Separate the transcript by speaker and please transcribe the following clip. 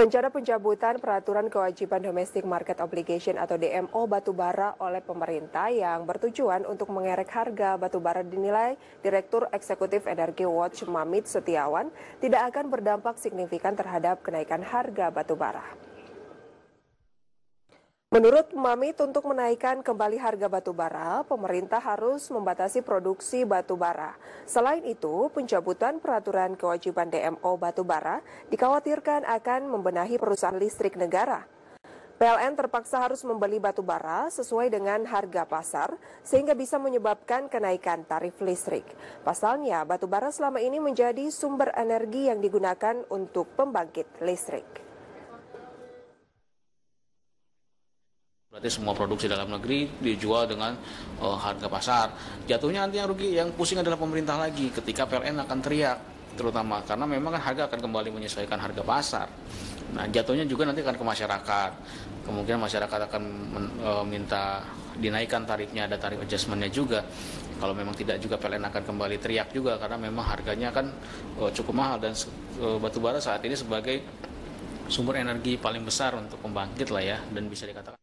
Speaker 1: Rencana pencabutan peraturan kewajiban domestic market obligation atau DMO batubara oleh pemerintah yang bertujuan untuk mengerek harga batubara dinilai Direktur Eksekutif Energi Watch Mamit Setiawan tidak akan berdampak signifikan terhadap kenaikan harga batubara. Menurut Mami, untuk menaikkan kembali harga batu bara, pemerintah harus membatasi produksi batu bara. Selain itu, pencabutan peraturan kewajiban DMO batu bara dikhawatirkan akan membenahi perusahaan listrik negara. PLN terpaksa harus membeli batu bara sesuai dengan harga pasar sehingga bisa menyebabkan kenaikan tarif listrik. Pasalnya, batu bara selama ini menjadi sumber energi yang digunakan untuk pembangkit listrik.
Speaker 2: Berarti semua produksi dalam negeri dijual dengan uh, harga pasar. Jatuhnya nanti yang rugi, yang pusing adalah pemerintah lagi ketika PLN akan teriak terutama karena memang kan harga akan kembali menyesuaikan harga pasar. Nah, jatuhnya juga nanti akan ke masyarakat. Kemungkinan masyarakat akan men, e, minta dinaikkan tarifnya, ada tarif adjustmentnya juga. Kalau memang tidak juga PLN akan kembali teriak juga karena memang harganya kan e, cukup mahal dan e, batubara saat ini sebagai sumber energi paling besar untuk pembangkit lah ya dan bisa dikatakan